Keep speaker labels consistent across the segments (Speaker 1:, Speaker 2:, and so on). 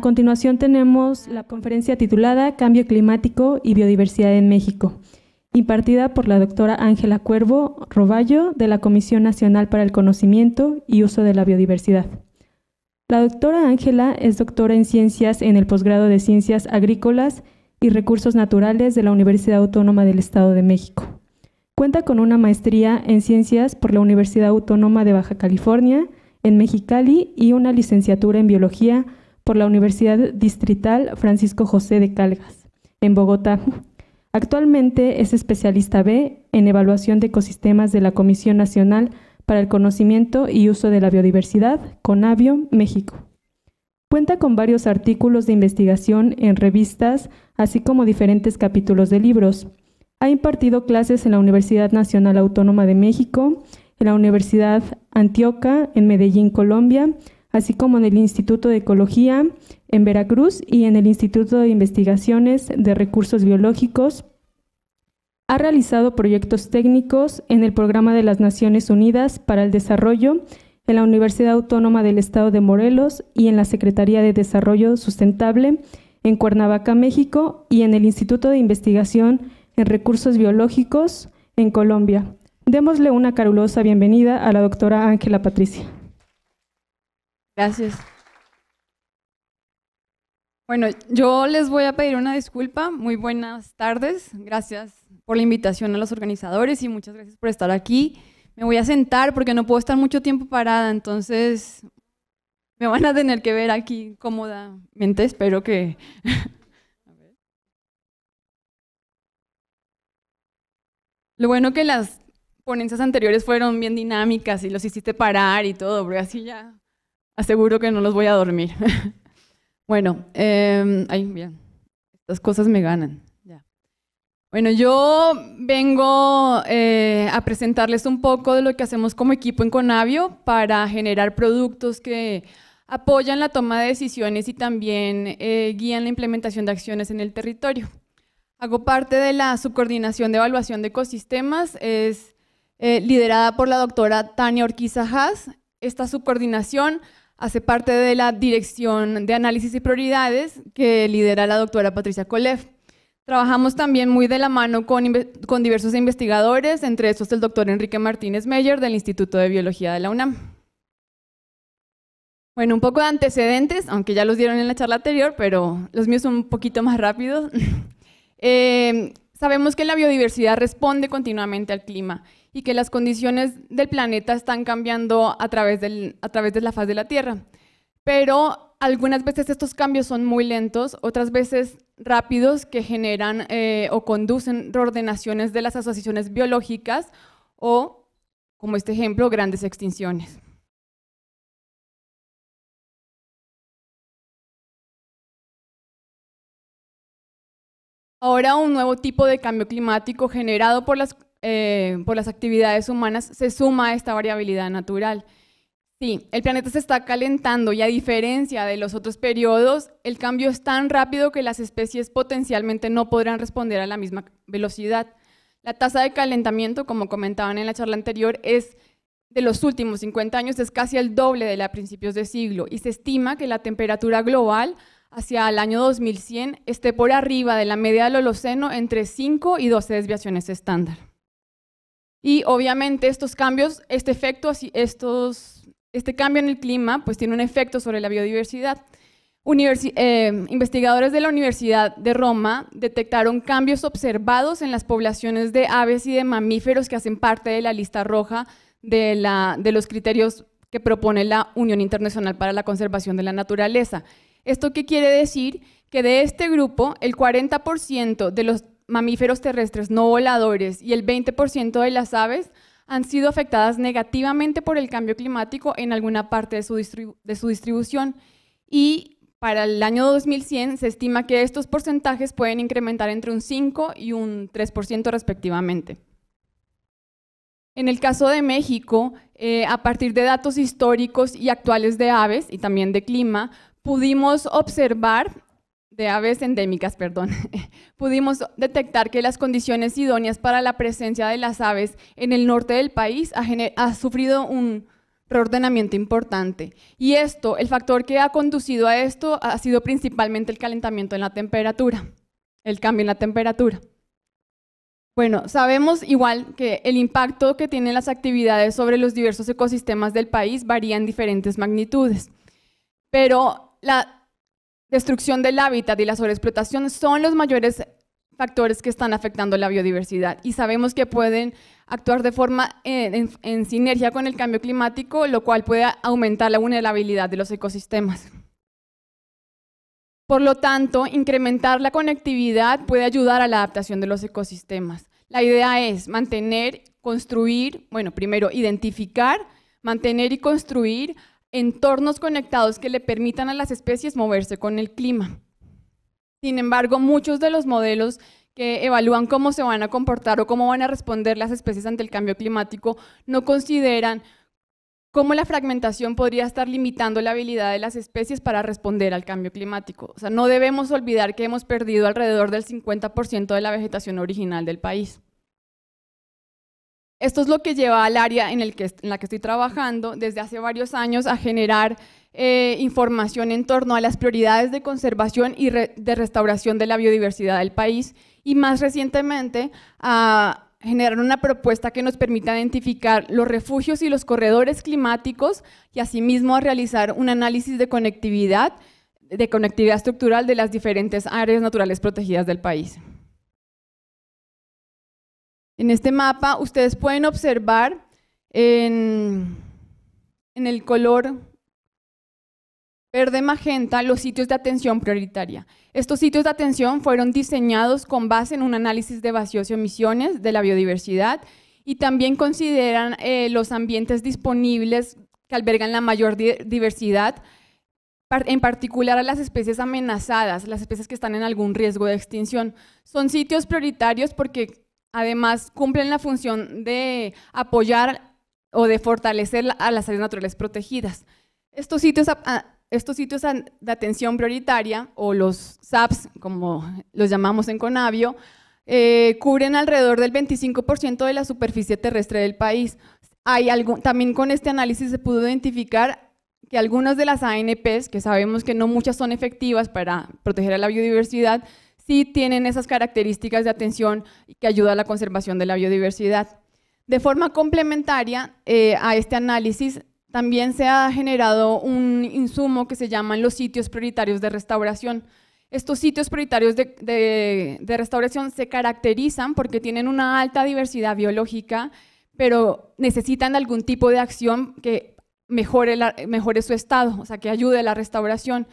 Speaker 1: A continuación tenemos la conferencia titulada Cambio Climático y Biodiversidad en México, impartida por la doctora Ángela Cuervo Roballo de la Comisión Nacional para el Conocimiento y Uso de la Biodiversidad. La doctora Ángela es doctora en ciencias en el posgrado de Ciencias Agrícolas y Recursos Naturales de la Universidad Autónoma del Estado de México. Cuenta con una maestría en ciencias por la Universidad Autónoma de Baja California, en Mexicali, y una licenciatura en biología por la Universidad Distrital Francisco José de Calgas, en Bogotá. Actualmente es especialista B en evaluación de ecosistemas de la Comisión Nacional para el Conocimiento y Uso de la Biodiversidad, Conavio, México. Cuenta con varios artículos de investigación en revistas, así como diferentes capítulos de libros. Ha impartido clases en la Universidad Nacional Autónoma de México, en la Universidad Antioca, en Medellín, Colombia, así como en el Instituto de Ecología en Veracruz y en el Instituto de Investigaciones de Recursos Biológicos. Ha realizado proyectos técnicos en el Programa de las Naciones Unidas para el Desarrollo, en la Universidad Autónoma del Estado de Morelos y en la Secretaría de Desarrollo Sustentable en Cuernavaca, México, y en el Instituto de Investigación en Recursos Biológicos en Colombia. Démosle una carulosa bienvenida a la doctora Ángela Patricia.
Speaker 2: Gracias. Bueno, yo les voy a pedir una disculpa. Muy buenas tardes. Gracias por la invitación a los organizadores y muchas gracias por estar aquí. Me voy a sentar porque no puedo estar mucho tiempo parada, entonces me van a tener que ver aquí cómodamente. Espero que... Lo bueno que las ponencias anteriores fueron bien dinámicas y los hiciste parar y todo, pero así ya aseguro que no los voy a dormir. bueno, bien. Em, Estas cosas me ganan. Ya. Bueno, yo vengo eh, a presentarles un poco de lo que hacemos como equipo en Conavio para generar productos que apoyan la toma de decisiones y también eh, guían la implementación de acciones en el territorio. Hago parte de la subcoordinación de evaluación de ecosistemas, es eh, liderada por la doctora Tania Orquiza Haas. Esta subcoordinación Hace parte de la Dirección de Análisis y Prioridades que lidera la doctora Patricia Colef. Trabajamos también muy de la mano con, diversos investigadores, entre estos el doctor Enrique Martínez Meyer del Instituto de Biología de la UNAM. Bueno, un poco de antecedentes, aunque ya los dieron en la charla anterior, pero los míos son un poquito más rápidos. Eh, sabemos que la biodiversidad responde continuamente al clima y que las condiciones del planeta están cambiando a través, a través de la faz de la Tierra. Pero algunas veces estos cambios son muy lentos, otras veces rápidos que generan eh, o conducen reordenaciones de las asociaciones biológicas o, como este ejemplo, grandes
Speaker 1: extinciones. Ahora un nuevo tipo de cambio
Speaker 2: climático generado por las eh, por las actividades humanas, se suma a esta variabilidad natural. Sí, el planeta se está calentando y a diferencia de los otros periodos, el cambio es tan rápido que las especies potencialmente no podrán responder a la misma velocidad. La tasa de calentamiento, como comentaban en la charla anterior, es de los últimos 50 años es casi el doble de la a principios de siglo y se estima que la temperatura global hacia el año 2100 esté por arriba de la media del Holoceno entre 5 y 12 desviaciones estándar. Y obviamente estos cambios, este efecto, estos, este cambio en el clima, pues tiene un efecto sobre la biodiversidad. Eh, investigadores de la Universidad de Roma detectaron cambios observados en las poblaciones de aves y de mamíferos que hacen parte de la lista roja de, la, de los criterios que propone la Unión Internacional para la Conservación de la Naturaleza. ¿Esto qué quiere decir? Que de este grupo, el 40% de los mamíferos terrestres no voladores y el 20% de las aves han sido afectadas negativamente por el cambio climático en alguna parte de su, distribución y para el año 2100 se estima que estos porcentajes pueden incrementar entre un 5 y un 3% respectivamente. En el caso de México, eh, a partir de datos históricos y actuales de aves y también de clima, pudimos observar de aves endémicas, perdón, pudimos detectar que las condiciones idóneas para la presencia de las aves en el norte del país ha, ha sufrido un reordenamiento importante. Y esto, el factor que ha conducido a esto ha sido principalmente el calentamiento en la temperatura, el cambio en la temperatura. Bueno, sabemos igual que el impacto que tienen las actividades sobre los diversos ecosistemas del país varía en diferentes magnitudes, pero la destrucción del hábitat y la sobreexplotación son los mayores factores que están afectando la biodiversidad y sabemos que pueden actuar de forma eh, en, sinergia con el cambio climático, lo cual puede aumentar la vulnerabilidad de los ecosistemas. Por lo tanto, incrementar la conectividad puede ayudar a la adaptación de los ecosistemas. La idea es mantener, construir, bueno, primero identificar, mantener y construir entornos conectados que le permitan a las especies moverse con el clima. Sin embargo, muchos de los modelos que evalúan cómo se van a comportar o cómo van a responder las especies ante el cambio climático no consideran cómo la fragmentación podría estar limitando la habilidad de las especies para responder al cambio climático. O sea, no debemos olvidar que hemos perdido alrededor del 50% de la vegetación original del país. Esto es lo que lleva al área en, la que estoy trabajando desde hace varios años a generar eh, información en torno a las prioridades de conservación y de restauración de la biodiversidad del país y más recientemente a generar una propuesta que nos permita identificar los refugios y los corredores climáticos y asimismo a realizar un análisis de conectividad, de conectividad estructural de las diferentes áreas naturales protegidas del país. En este mapa ustedes pueden observar en, el color verde magenta los sitios de atención prioritaria. Estos sitios de atención fueron diseñados con base en un análisis de vacíos y omisiones de la biodiversidad y también consideran eh, los ambientes disponibles que albergan la mayor diversidad, en particular a las especies amenazadas, las especies que están en algún riesgo de extinción. Son sitios prioritarios porque Además, cumplen la función de apoyar o de fortalecer a las áreas naturales protegidas. Estos sitios, estos sitios de atención prioritaria, o los SAPs, como los llamamos en Conavio, eh, cubren alrededor del 25% de la superficie terrestre del país. también con este análisis se pudo identificar que algunas de las ANPs, que sabemos que no muchas son efectivas para proteger a la biodiversidad, sí tienen esas características de atención que ayuda a la conservación de la biodiversidad. De forma complementaria eh, a este análisis, también se ha generado un insumo que se llaman los sitios prioritarios de restauración. Estos sitios prioritarios de, restauración se caracterizan porque tienen una alta diversidad biológica, pero necesitan algún tipo de acción que mejore, mejore su estado, o sea, que ayude a la restauración.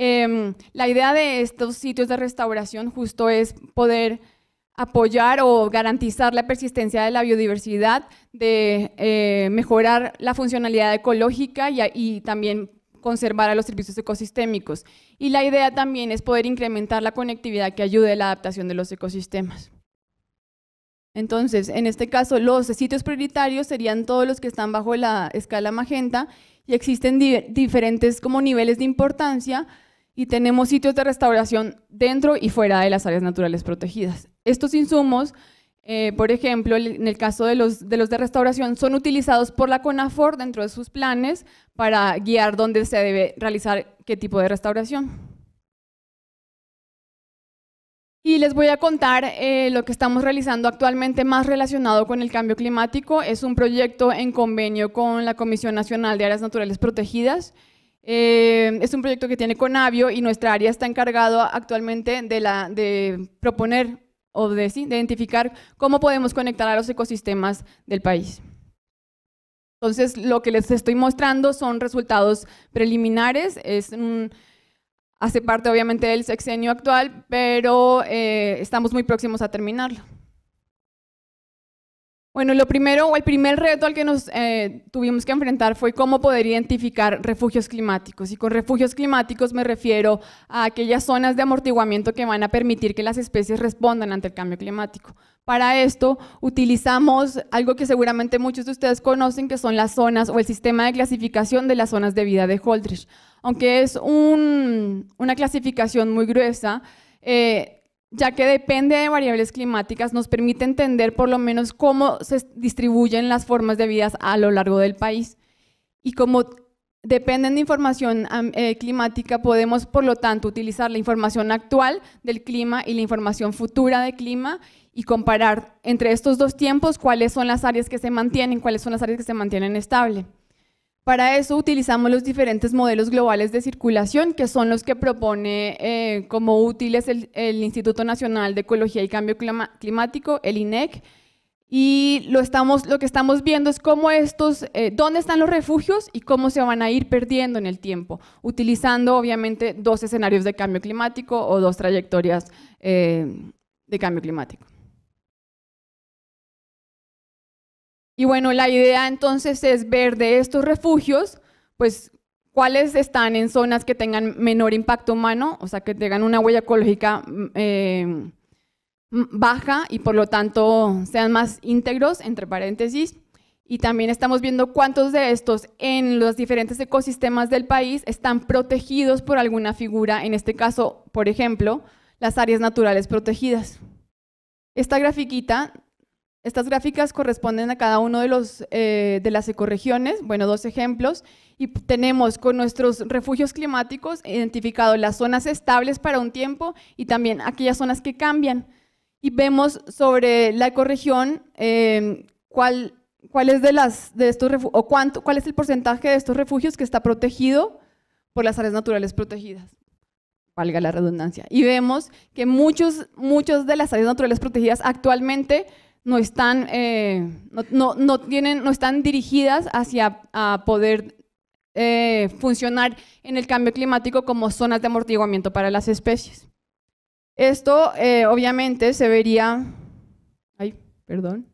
Speaker 2: Em, la idea de estos sitios de restauración justo es poder apoyar o garantizar la persistencia de la biodiversidad, de eh, mejorar la funcionalidad ecológica y, también conservar a los servicios ecosistémicos. Y la idea también es poder incrementar la conectividad que ayude a la adaptación de los ecosistemas. Entonces, en este caso, los sitios prioritarios serían todos los que están bajo la escala magenta y existen diferentes como niveles de importancia y tenemos sitios de restauración dentro y fuera de las áreas naturales protegidas. Estos insumos, eh, por ejemplo, en el caso de los, de restauración, son utilizados por la CONAFOR dentro de sus planes para guiar dónde se debe realizar qué tipo de restauración. Y les voy a contar eh, lo que estamos realizando actualmente más relacionado con el cambio climático. Es un proyecto en convenio con la Comisión Nacional de Áreas Naturales Protegidas, eh, es un proyecto que tiene Conavio y nuestra área está encargada actualmente de, la, de proponer o de, identificar cómo podemos conectar a los ecosistemas del país. Entonces, lo que les estoy mostrando son resultados preliminares, es hace parte obviamente del sexenio actual, pero eh, estamos muy próximos a terminarlo. Bueno, lo primero o el primer reto al que nos eh, tuvimos que enfrentar fue cómo poder identificar refugios climáticos. Y con refugios climáticos me refiero a aquellas zonas de amortiguamiento que van a permitir que las especies respondan ante el cambio climático. Para esto utilizamos algo que seguramente muchos de ustedes conocen, que son las zonas o el sistema de clasificación de las zonas de vida de Holdridge. Aunque es una clasificación muy gruesa, eh, ya que depende de variables climáticas, nos permite entender por lo menos cómo se distribuyen las formas de vida a lo largo del país. Y como dependen de información eh, climática, podemos por lo tanto utilizar la información actual del clima y la información futura de clima y comparar entre estos dos tiempos cuáles son las áreas que se mantienen, cuáles son las áreas que se mantienen estables. Para eso utilizamos los diferentes modelos globales de circulación, que son los que propone eh, como útiles el, Instituto Nacional de Ecología y Cambio Climático, el INEC, y lo, estamos, lo que estamos viendo es cómo estos, eh, dónde están los refugios y cómo se van a ir perdiendo en el tiempo, utilizando obviamente dos escenarios de cambio climático o dos trayectorias eh, de cambio climático. Y bueno, la idea entonces es ver de estos refugios, pues cuáles están en zonas que tengan menor impacto humano, o sea, que tengan una huella ecológica mm, eh, baja y por lo tanto sean más íntegros, entre paréntesis. Y también estamos viendo cuántos de estos en los diferentes ecosistemas del país están protegidos por alguna figura, en este caso, por ejemplo, las áreas naturales protegidas. Esta grafiquita estas gráficas corresponden a cada uno de, los, eh, de las ecorregiones, bueno, dos ejemplos, y tenemos con nuestros refugios climáticos identificado las zonas estables para un tiempo y también aquellas zonas que cambian. Y vemos sobre la ecorregión em, cuál, cuál, es de las, de estos o cuánto, cuál es el porcentaje de estos refugios que está protegido por las áreas naturales protegidas valga la redundancia. Y vemos que muchos, muchos de las áreas naturales protegidas actualmente no están, eh, no, tienen, no están dirigidas hacia a poder eh, funcionar en el cambio climático como zonas de amortiguamiento para las especies. Esto eh, obviamente se vería, ay, perdón,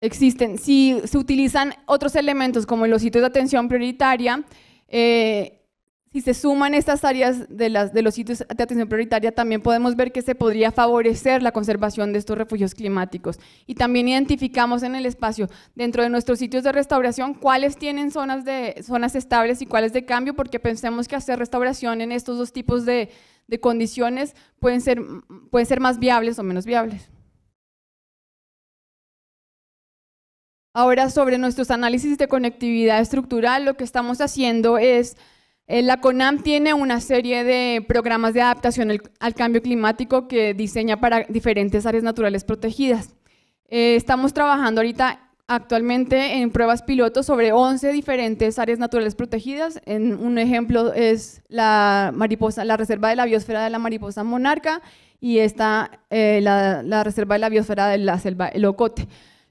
Speaker 2: existen, si se utilizan otros elementos como los sitios de atención prioritaria, si se suman estas áreas de, los sitios de atención prioritaria, también podemos ver que se podría favorecer la conservación de estos refugios climáticos. Y también identificamos en el espacio, dentro de nuestros sitios de restauración, cuáles tienen zonas, estables y cuáles de cambio, porque pensemos que hacer restauración en estos dos tipos de, condiciones pueden ser, pueden ser más viables o menos viables. Ahora, sobre nuestros análisis de conectividad estructural, lo que estamos haciendo es eh, la CONAM tiene una serie de programas de adaptación al, cambio climático que diseña para diferentes áreas naturales protegidas. Eh, estamos trabajando ahorita actualmente en pruebas piloto sobre 11 diferentes áreas naturales protegidas. un ejemplo es la, reserva de la biosfera de la mariposa monarca y está eh, la, reserva de la biosfera de la selva El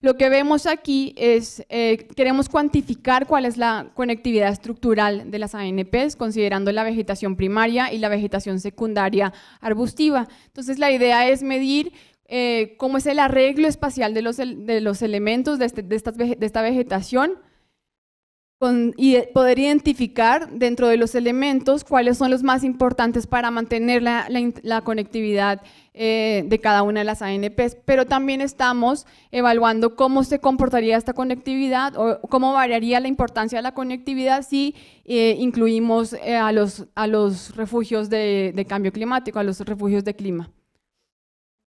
Speaker 2: lo que vemos aquí es, eh, queremos cuantificar cuál es la conectividad estructural de las ANPs, considerando la vegetación primaria y la vegetación secundaria arbustiva. Entonces la idea es medir eh, cómo es el arreglo espacial de los, de los elementos de, este, de esta vegetación, y poder identificar dentro de los elementos cuáles son los más importantes para mantener la, conectividad eh, de cada una de las ANPs, pero también estamos evaluando cómo se comportaría esta conectividad o cómo variaría la importancia de la conectividad si eh, incluimos eh, a, los, a los refugios de cambio climático, a los refugios de clima.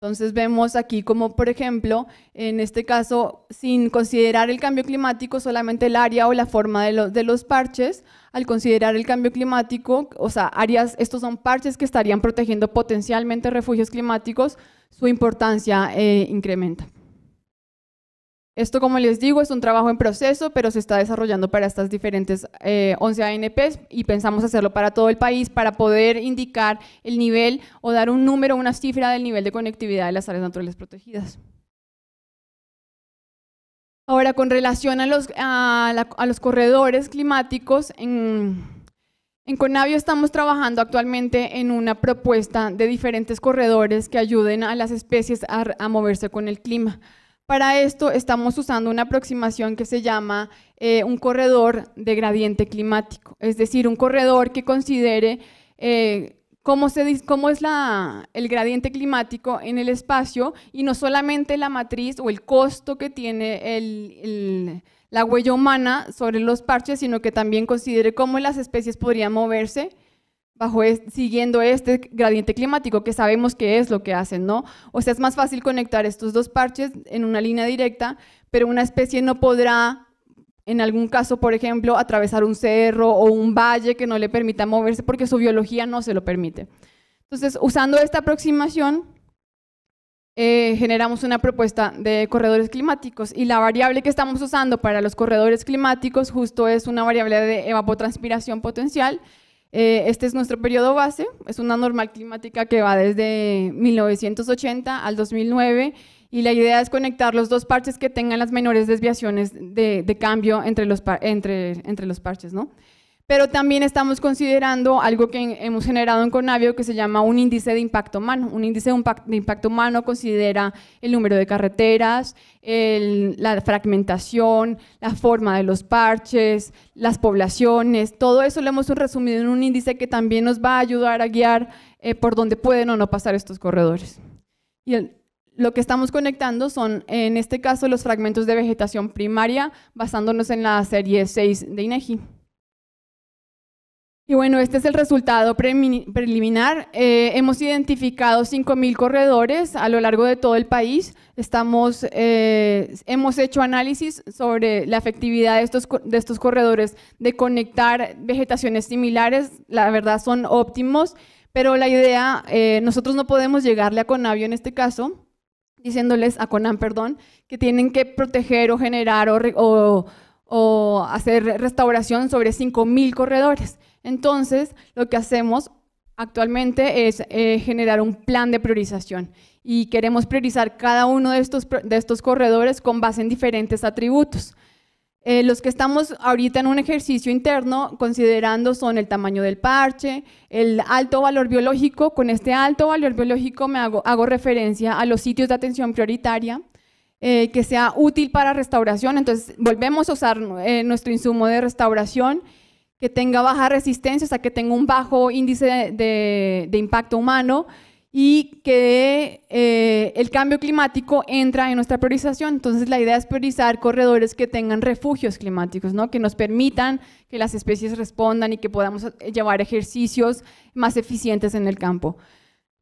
Speaker 2: Entonces vemos aquí como, por ejemplo, en este caso, sin considerar el cambio climático, solamente el área o la forma de, los parches, al considerar el cambio climático, o sea, áreas, estos son parches que estarían protegiendo potencialmente refugios climáticos, su importancia eh, incrementa. Esto, como les digo, es un trabajo en proceso, pero se está desarrollando para estas diferentes 11 eh, ANPs y pensamos hacerlo para todo el país para poder indicar el nivel o dar un número, una cifra del nivel de conectividad de las áreas naturales protegidas. Ahora, con relación a los, corredores climáticos, en, Conavio estamos trabajando actualmente en una propuesta de diferentes corredores que ayuden a las especies a moverse con el clima. Para esto estamos usando una aproximación que se llama eh, un corredor de gradiente climático, es decir, un corredor que considere eh, cómo, se, cómo es el gradiente climático en el espacio y no solamente la matriz o el costo que tiene la huella humana sobre los parches, sino que también considere cómo las especies podrían moverse bajo siguiendo este gradiente climático que sabemos que es lo que hacen, ¿no? O sea, es más fácil conectar estos dos parches en una línea directa, pero una especie no podrá, en algún caso, por ejemplo, atravesar un cerro o un valle que no le permita moverse porque su biología no se lo permite. Entonces, usando esta aproximación, eh, generamos una propuesta de corredores climáticos y la variable que estamos usando para los corredores climáticos justo es una variable de evapotranspiración potencial, eh, este es nuestro periodo base, es una normal climática que va desde 1980 al 2009 y la idea es conectar los dos parches que tengan las menores desviaciones de, cambio entre los, entre los parches. ¿no? pero también estamos considerando algo que hemos generado en Conavio que se llama un índice de impacto humano. Un índice de impacto humano considera el número de carreteras, la fragmentación, la forma de los parches, las poblaciones, todo eso lo hemos resumido en un índice que también nos va a ayudar a guiar eh, por dónde pueden o no pasar estos corredores. Y lo que estamos conectando son, en este caso, los fragmentos de vegetación primaria basándonos en la serie 6 de INEGI. Y bueno, este es el resultado preliminar. Eh, hemos identificado 5.000 corredores a lo largo de todo el país. Estamos, eh, hemos hecho análisis sobre la efectividad de estos, corredores de conectar vegetaciones similares. La verdad son óptimos, pero la idea, eh, nosotros no podemos llegarle a Conavio en este caso, diciéndoles a Conan, perdón, que tienen que proteger o generar o, o hacer restauración sobre 5.000 corredores. Entonces, lo que hacemos actualmente es eh, generar un plan de priorización y queremos priorizar cada uno de estos, corredores con base en diferentes atributos. Eh, los que estamos ahorita en un ejercicio interno considerando son el tamaño del parche, el alto valor biológico. Con este alto valor biológico me hago, referencia a los sitios de atención prioritaria, eh, que sea útil para restauración. Entonces volvemos a usar nuestro insumo de restauración que tenga baja resistencia, o sea, que tenga un bajo índice de, impacto humano y que eh, el cambio climático entra en nuestra priorización. Entonces, la idea es priorizar corredores que tengan refugios climáticos, ¿no? que nos permitan que las especies respondan y que podamos eh, llevar ejercicios más eficientes en el campo.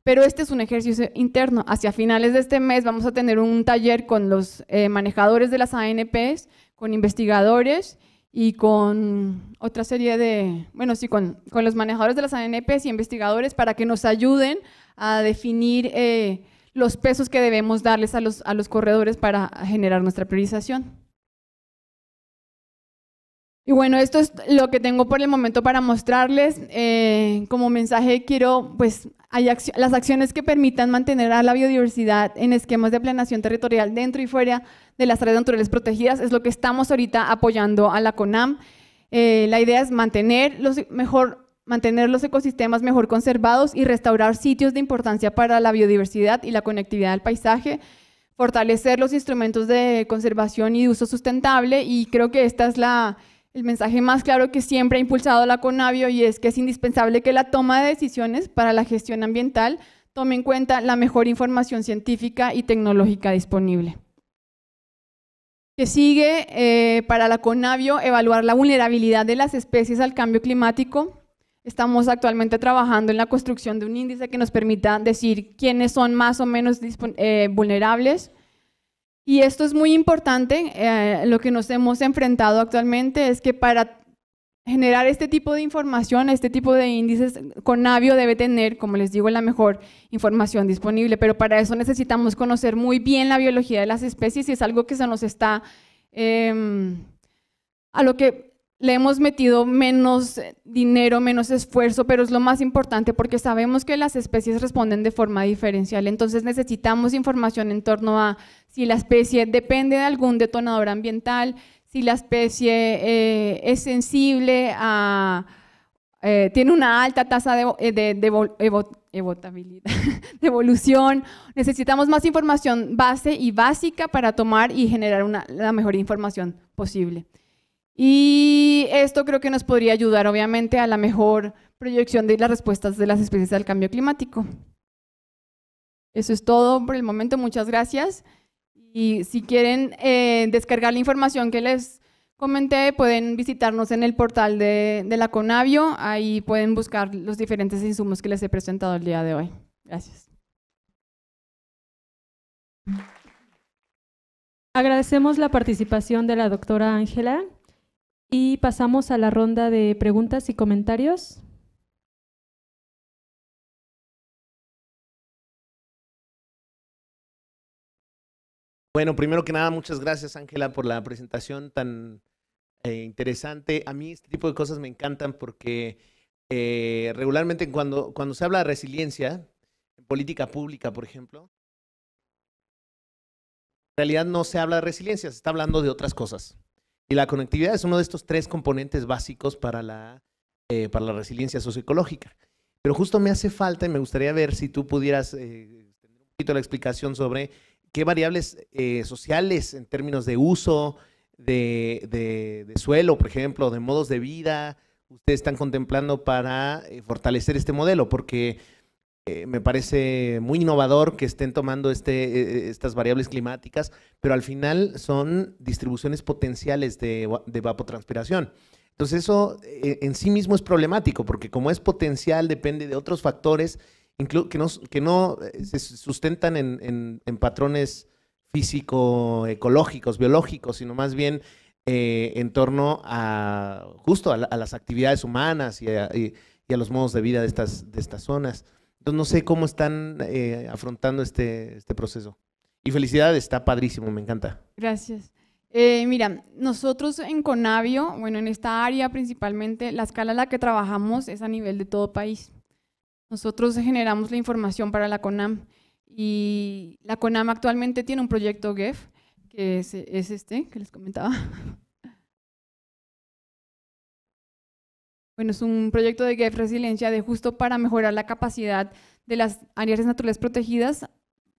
Speaker 2: Pero este es un ejercicio interno. Hacia finales de este mes vamos a tener un taller con los eh, manejadores de las ANPs, con investigadores y con otra serie de, bueno, sí, con, los manejadores de las ANPs y investigadores para que nos ayuden a definir eh, los pesos que debemos darles a los, a los corredores para generar nuestra priorización. Y bueno, esto es lo que tengo por el momento para mostrarles. Eh, como mensaje quiero, pues, hay las acciones que permitan mantener a la biodiversidad en esquemas de planeación territorial dentro y fuera de las áreas naturales protegidas es lo que estamos ahorita apoyando a la CONAM. Eh, la idea es mantener los, mejor, mantener los ecosistemas mejor conservados y restaurar sitios de importancia para la biodiversidad y la conectividad del paisaje fortalecer los instrumentos de conservación y uso sustentable y creo que esta es la, el mensaje más claro que siempre ha impulsado la Conavio y es que es indispensable que la toma de decisiones para la gestión ambiental tome en cuenta la mejor información científica y tecnológica disponible. Que sigue eh, para la Conavio evaluar la vulnerabilidad de las especies al cambio climático. Estamos actualmente trabajando en la construcción de un índice que nos permita decir quiénes son más o menos eh, vulnerables, y esto es muy importante. Eh, lo que nos hemos enfrentado actualmente es que para generar este tipo de información, este tipo de índices, Conavio debe tener, como les digo, la mejor información disponible, pero para eso necesitamos conocer muy bien la biología de las especies y es algo que se nos está, em, a lo que le hemos metido menos dinero, menos esfuerzo, pero es lo más importante porque sabemos que las especies responden de forma diferencial, entonces necesitamos información en torno a si la especie depende de algún detonador ambiental, si la especie eh, es sensible a... Eh, tiene una alta tasa eh, de, evolución. Necesitamos más información base y básica para tomar y generar la mejor información posible. Y esto creo que nos podría ayudar, obviamente, a la mejor proyección de las respuestas de las especies al cambio climático. Eso es todo por el momento, muchas gracias. Y si quieren eh, descargar la información que les comenté, pueden visitarnos en el portal de, de la Conavio, ahí pueden buscar
Speaker 1: los diferentes insumos que les he presentado el día de hoy. Gracias. Agradecemos la participación de la doctora Ángela. Y pasamos a la ronda de preguntas y comentarios.
Speaker 3: Bueno, primero que nada, muchas gracias Ángela por la presentación tan eh, interesante. A mí este tipo de cosas me encantan porque eh, regularmente cuando, cuando se habla de resiliencia, en política pública, por ejemplo, en realidad no se habla de resiliencia, se está hablando de otras cosas. Y la conectividad es uno de estos tres componentes básicos para la, eh, para la resiliencia socioecológica. Pero justo me hace falta y me gustaría ver si tú pudieras eh, tener un poquito la explicación sobre qué variables eh, sociales en términos de uso, de, de, suelo, por ejemplo, de modos de vida, ustedes están contemplando para fortalecer este modelo, porque eh, me parece muy innovador que estén tomando este, eh, estas variables climáticas, pero al final son distribuciones potenciales de, de evapotranspiración. Entonces eso eh, en sí mismo es problemático, porque como es potencial depende de otros factores que no, que no se sustentan en, patrones físico-ecológicos, biológicos, sino más bien en torno a justo a, las actividades humanas y a, los modos de vida de estas zonas. Entonces no sé cómo están eh, afrontando este, este, proceso. Y felicidades, está padrísimo, me encanta.
Speaker 2: Gracias. Eh, mira, nosotros en Conavio, bueno, en esta área principalmente, la escala en la que trabajamos es a nivel de todo país. Nosotros generamos la información para la CONAM y la CONAM actualmente tiene un proyecto GEF, que es este que les comentaba. Bueno, es un proyecto de GEF Resiliencia de justo para mejorar la capacidad de las áreas naturales protegidas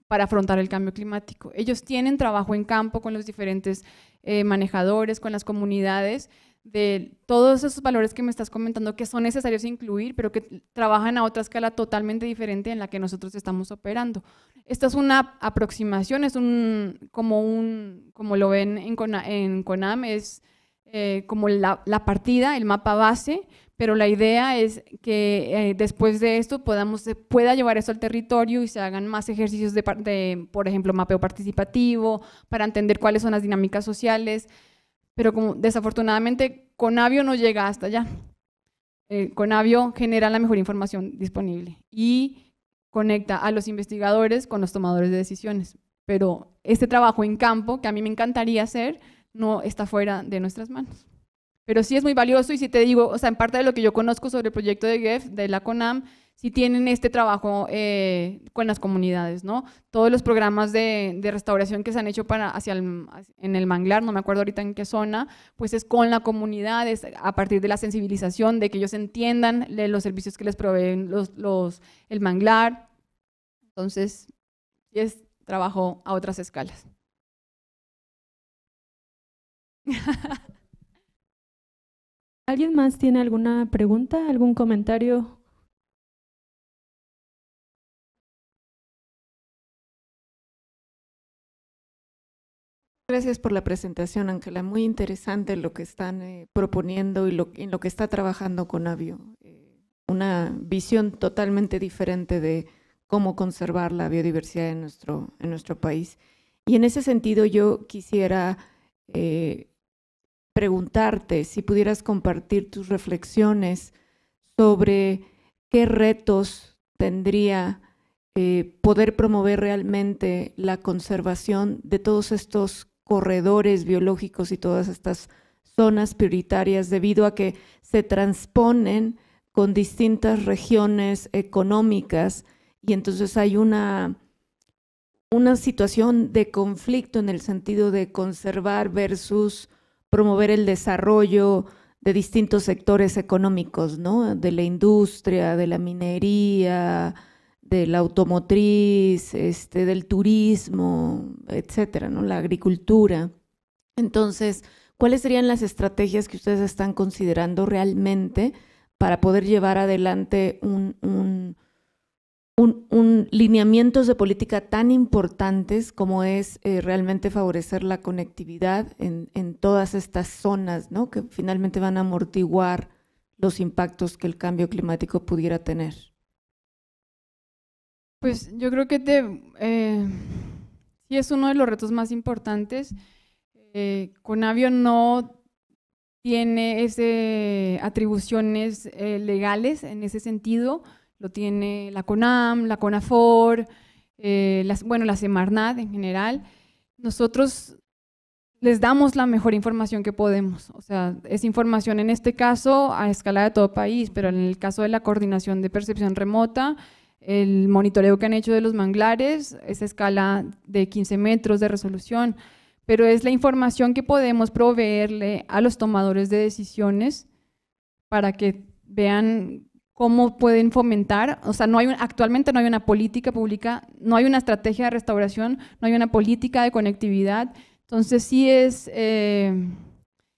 Speaker 2: para afrontar el cambio climático. Ellos tienen trabajo en campo con los diferentes eh, manejadores, con las comunidades, de todos esos valores que me estás comentando que son necesarios incluir, pero que trabajan a otra escala totalmente diferente en la que nosotros estamos operando. Esta es una aproximación, es un, como, un, como lo ven en, CONAM, es eh, como la, la partida, el mapa base, pero la idea es que eh, después de esto podamos, pueda llevar eso al territorio y se hagan más ejercicios de, por ejemplo, mapeo participativo, para entender cuáles son las dinámicas sociales, pero como, desafortunadamente Conavio no llega hasta allá. Eh, Conavio genera la mejor información disponible y conecta a los investigadores con los tomadores de decisiones, pero este trabajo en campo, que a mí me encantaría hacer, no está fuera de nuestras manos. Pero sí es muy valioso y si te digo, o sea, en parte de lo que yo conozco sobre el proyecto de GEF, de la CONAM, sí tienen este trabajo eh, con las comunidades, ¿no? Todos los programas de, restauración que se han hecho para hacia en el manglar, no me acuerdo ahorita en qué zona, pues es con la comunidad, es a partir de la sensibilización, de que ellos entiendan los servicios que les proveen los, los, el manglar. Entonces, es trabajo a otras escalas.
Speaker 1: ¿Alguien más tiene alguna pregunta, algún comentario? Gracias por la presentación, Ángela. Muy interesante
Speaker 4: lo que están eh, proponiendo y lo, en lo que está trabajando con ABIO. Eh, una visión totalmente diferente de cómo conservar la biodiversidad en nuestro, país. Y en ese sentido yo quisiera eh, preguntarte si pudieras compartir tus reflexiones sobre qué retos tendría eh, poder promover realmente la conservación de todos estos corredores biológicos y todas estas zonas prioritarias debido a que se transponen con distintas regiones económicas y entonces hay una, una situación de conflicto en el sentido de conservar versus promover el desarrollo de distintos sectores económicos, ¿no? De la industria, de la minería, de la automotriz, este, del turismo, etcétera, ¿no? La agricultura. Entonces, ¿cuáles serían las estrategias que ustedes están considerando realmente para poder llevar adelante un, un un, lineamientos de política tan importantes como es eh, realmente favorecer la conectividad en, todas estas zonas, ¿no? que finalmente van a amortiguar los impactos que el cambio climático pudiera tener.
Speaker 2: Pues yo creo que eh, sí es uno de los retos más importantes. Eh, Conavio no tiene ese, atribuciones legales en ese sentido lo tiene la CONAM, la CONAFOR, eh, las, bueno, la Semarnat en general. Nosotros les damos la mejor información que podemos. O sea, es información en este caso a escala de todo país, pero en el caso de la coordinación de percepción remota, el monitoreo que han hecho de los manglares es a escala de 15 metros de resolución, pero es la información que podemos proveerle a los tomadores de decisiones para que vean cómo pueden fomentar, o sea, no actualmente no hay una política pública, no hay una estrategia de restauración, no hay una política de conectividad, entonces sí es, eh,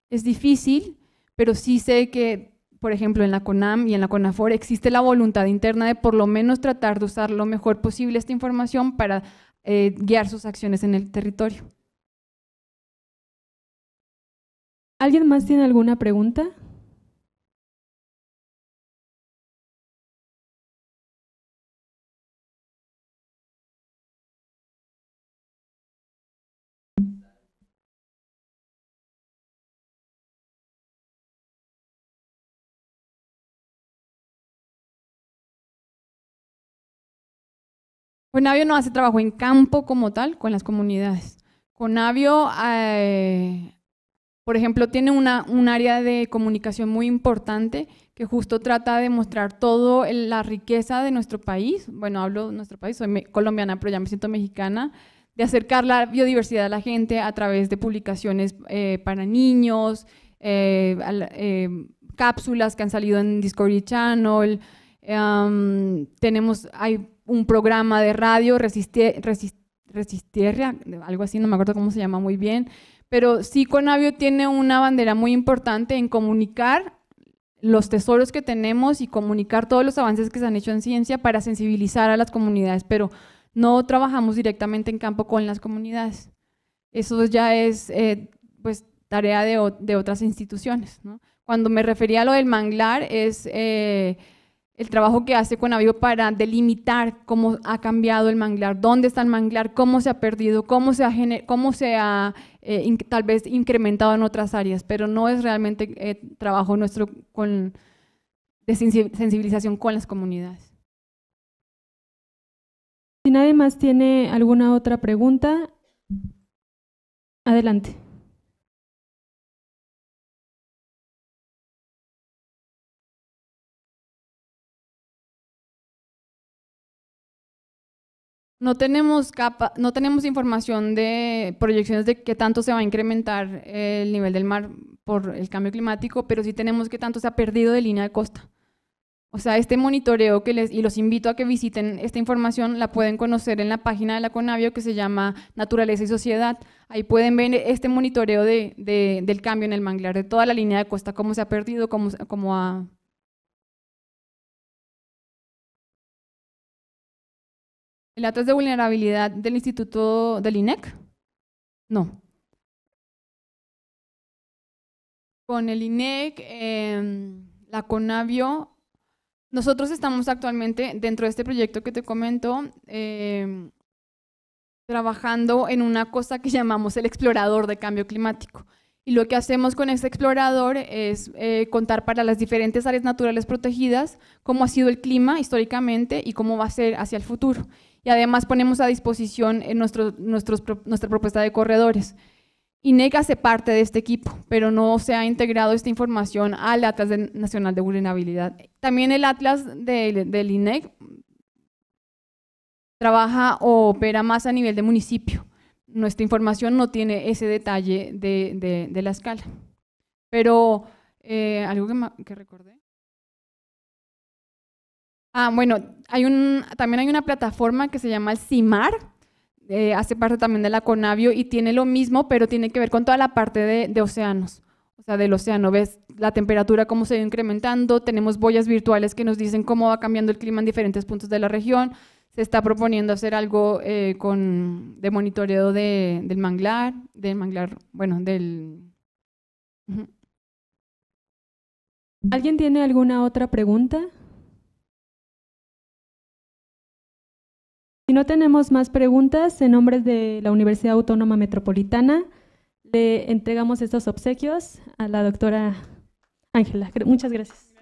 Speaker 2: es difícil, pero sí sé que, por ejemplo, en la CONAM y en la CONAFOR existe la voluntad interna de por lo menos tratar de usar lo mejor posible esta información para eh, guiar
Speaker 1: sus acciones en el territorio. ¿Alguien más tiene alguna pregunta? Conavio pues no hace trabajo en campo como
Speaker 2: tal con las comunidades. Conavio, eh, por ejemplo, tiene una, un área de comunicación muy importante que justo trata de mostrar toda la riqueza de nuestro país. Bueno, hablo de nuestro país, soy colombiana, pero ya me siento mexicana de acercar la biodiversidad a la gente a través de publicaciones eh, para niños, eh, cápsulas que han salido en Discovery Channel. Em, tenemos, hay un programa de radio, resistir, algo así, no me acuerdo cómo se llama muy bien, pero sí Conavio tiene una bandera muy importante en comunicar los tesoros que tenemos y comunicar todos los avances que se han hecho en ciencia para sensibilizar a las comunidades, pero no trabajamos directamente en campo con las comunidades. Eso ya es eh, pues, tarea de, otras instituciones. Cuando me refería a lo del manglar, es... Eh, el trabajo que hace con Conavivo para delimitar cómo ha cambiado el manglar, dónde está el manglar, cómo se ha perdido, cómo se ha, cómo se ha eh, tal vez incrementado en otras áreas, pero no es realmente eh, trabajo nuestro con, de sensibilización con las
Speaker 1: comunidades. Si nadie más tiene alguna otra pregunta, adelante. No tenemos, no tenemos
Speaker 2: información de proyecciones de qué tanto se va a incrementar el nivel del mar por el cambio climático, pero sí tenemos qué tanto se ha perdido de línea de costa. O sea, este monitoreo que les, y los invito a que visiten esta información, la pueden conocer en la página de la Conavio que se llama Naturaleza y Sociedad. Ahí pueden ver este monitoreo del cambio en el manglar, de
Speaker 1: toda la línea de costa, cómo se ha perdido, cómo, cómo ha ¿El Atlas de vulnerabilidad del Instituto del INEC? No.
Speaker 2: Con el INEC, em, la CONAVIO, nosotros estamos actualmente dentro de este proyecto que te comento, em, trabajando en una cosa que llamamos el explorador de cambio climático. Y lo que hacemos con este explorador es eh, contar para las diferentes áreas naturales protegidas cómo ha sido el clima históricamente y cómo va a ser hacia el futuro y además ponemos a disposición en eh, nuestro, nuestra propuesta de corredores. INEC hace parte de este equipo, pero no se ha integrado esta información al Atlas Nacional de Vulnerabilidad. También el Atlas del INEC trabaja o opera más a nivel de municipio. Nuestra información no tiene ese detalle de, de, la escala. Pero, eh, ¿algo que recordé? Ah, bueno, hay un, también hay una plataforma que se llama el CIMAR, eh, hace parte también de la Conavio y tiene lo mismo, pero tiene que ver con toda la parte de, océanos, o sea, del océano. Ves la temperatura, cómo se va incrementando, tenemos boyas virtuales que nos dicen cómo va cambiando el clima en diferentes puntos de la región, se está proponiendo hacer algo eh, con, de monitoreo del manglar, del manglar, bueno, del...
Speaker 1: ¿Alguien tiene alguna otra pregunta? Si no tenemos más preguntas, en nombre de la Universidad Autónoma Metropolitana, le entregamos estos obsequios a la doctora Ángela. Muchas gracias.